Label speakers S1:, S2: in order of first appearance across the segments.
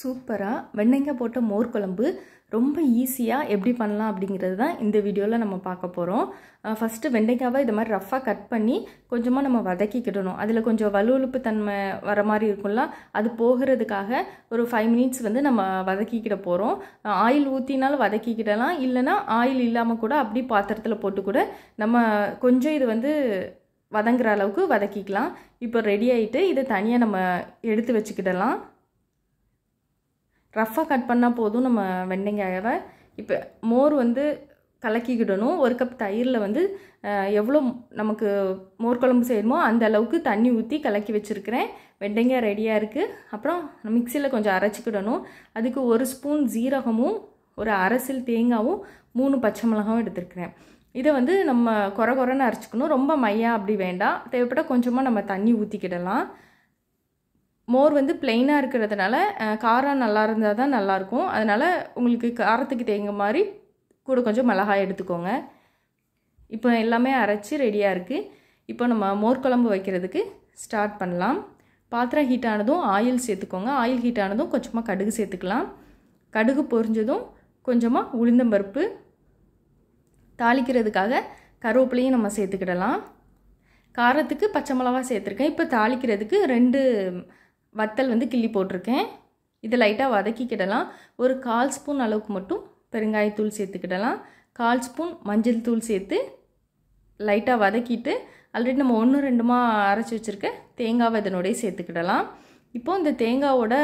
S1: சூப்பராக வெண்டைக்காய் போட்ட மோர் குழம்பு ரொம்ப ஈஸியாக எப்படி பண்ணலாம் அப்படிங்கிறது தான் இந்த வீடியோவில் நம்ம பார்க்க போகிறோம் ஃபஸ்ட்டு வெண்டைக்காவை இது மாதிரி ரஃப்பாக கட் பண்ணி கொஞ்சமாக நம்ம வதக்கிக்கிடணும் அதில் கொஞ்சம் வலுவலுப்பு தன்மை வர மாதிரி இருக்கும்ல அது போகிறதுக்காக ஒரு ஃபைவ் மினிட்ஸ் வந்து நம்ம வதக்கிக்கிட போகிறோம் ஆயில் ஊற்றினாலும் வதக்கிக்கிடலாம் இல்லைனா ஆயில் இல்லாமல் கூட அப்படி பாத்திரத்தில் போட்டு கூட நம்ம கொஞ்சம் இது வந்து வதங்குற அளவுக்கு வதக்கிக்கலாம் இப்போ ரெடி ஆகிட்டு இதை தனியாக நம்ம எடுத்து வச்சுக்கிடலாம் ரஃப்பாக கட் பண்ணால் போதும் நம்ம வெண்டைங்காயவை இப்போ மோர் வந்து கலக்கிக்கிடணும் ஒரு கப் தயிரில் வந்து எவ்வளோ நமக்கு மோர் குழம்பு செய்யணுமோ அந்த அளவுக்கு தண்ணி ஊற்றி கலக்கி வச்சுருக்கிறேன் வெண்டைங்காய் ரெடியாக இருக்குது அப்புறம் மிக்சியில் கொஞ்சம் அரைச்சிக்கிடணும் அதுக்கு ஒரு ஸ்பூன் ஜீரகமும் ஒரு அரசில் தேங்காவும் மூணு பச்சை மிளகாவும் எடுத்துருக்குறேன் இதை வந்து நம்ம குறை குறைன்னு அரைச்சிக்கணும் ரொம்ப மையாக அப்படி வேண்டாம் தேவைப்பட்டால் கொஞ்சமாக நம்ம தண்ணி ஊற்றிக்கிடலாம் மோர் வந்து பிளெயினாக இருக்கிறதுனால காரம் நல்லா இருந்தால் தான் நல்லாயிருக்கும் அதனால் உங்களுக்கு காரத்துக்கு தேங்க மாதிரி கூட கொஞ்சம் மிளகாய் எடுத்துக்கோங்க இப்போ எல்லாமே அரைச்சி ரெடியாக இருக்குது இப்போ நம்ம மோர் குழம்பு வைக்கிறதுக்கு ஸ்டார்ட் பண்ணலாம் பாத்திரம் ஹீட் ஆனதும் ஆயில் சேர்த்துக்கோங்க ஆயில் ஹீட் ஆனதும் கொஞ்சமாக கடுகு சேர்த்துக்கலாம் கடுகு பொரிஞ்சதும் கொஞ்சமாக உளுந்தம்பருப்பு தாளிக்கிறதுக்காக கருவேப்பிலையும் நம்ம சேர்த்துக்கிடலாம் காரத்துக்கு பச்சை மிளகா சேர்த்துருக்கேன் இப்போ தாளிக்கிறதுக்கு ரெண்டு வத்தல் வந்து கிள்ளி போட்டிருக்கேன் இதை லைட்டாக வதக்கிக்கிடலாம் ஒரு கால் ஸ்பூன் அளவுக்கு மட்டும் பெருங்காயத்தூள் சேர்த்துக்கிடலாம் கால் ஸ்பூன் மஞ்சள் தூள் சேர்த்து லைட்டாக வதக்கிட்டு ஆல்ரெடி நம்ம ஒன்று ரெண்டுமா அரைச்சி வச்சுருக்க தேங்காவை இதனோடய சேர்த்துக்கிடலாம் இப்போது இந்த தேங்காவோட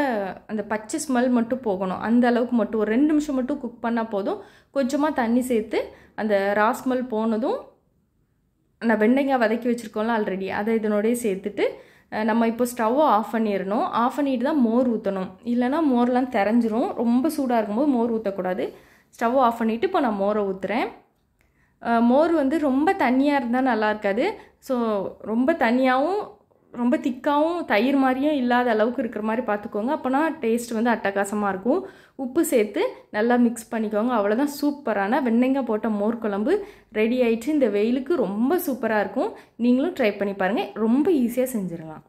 S1: அந்த பச்சை ஸ்மெல் மட்டும் போகணும் அந்த அளவுக்கு மட்டும் ஒரு ரெண்டு நிமிஷம் மட்டும் குக் பண்ணால் போதும் கொஞ்சமாக தண்ணி சேர்த்து அந்த ரா ஸ்மெல் போனதும் நான் வெண்டைங்காய் வதக்கி வச்சுருக்கோம்ல ஆல்ரெடி அதை இதனோடய சேர்த்துட்டு நம்ம இப்போ ஸ்டவ்வை ஆஃப் பண்ணிடணும் ஆஃப் பண்ணிட்டு தான் மோர் ஊற்றணும் இல்லைனா மோர்லாம் தெரிஞ்சிரும் ரொம்ப சூடாக இருக்கும்போது மோர் ஊற்றக்கூடாது ஸ்டவ் ஆஃப் பண்ணிவிட்டு இப்போ நான் மோரை ஊற்றுறேன் மோர் வந்து ரொம்ப தண்ணியாக இருந்தால் நல்லா இருக்காது ஸோ ரொம்ப தண்ணியாகவும் ரொம்ப திக்காகவும் தயிர் மாதிரியும் இல்லாத அளவுக்கு இருக்கிற மாதிரி பார்த்துக்கோங்க அப்போனா டேஸ்ட் வந்து அட்டகாசமாக இருக்கும் உப்பு சேர்த்து நல்லா மிக்ஸ் பண்ணிக்கோங்க அவ்வளோதான் சூப்பரான வெண்ணெங்காய் போட்ட மோர் குழம்பு ரெடி ஆயிடுச்சு இந்த வெயிலுக்கு ரொம்ப சூப்பராக இருக்கும் நீங்களும் ட்ரை பண்ணி பாருங்கள் ரொம்ப ஈஸியாக செஞ்சிடலாம்